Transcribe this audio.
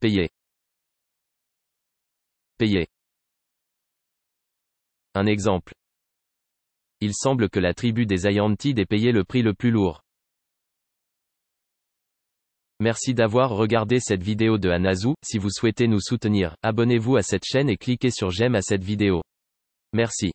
Payer. Payer. Un exemple. Il semble que la tribu des Ayantides ait payé le prix le plus lourd. Merci d'avoir regardé cette vidéo de Anazou, si vous souhaitez nous soutenir, abonnez-vous à cette chaîne et cliquez sur j'aime à cette vidéo. Merci.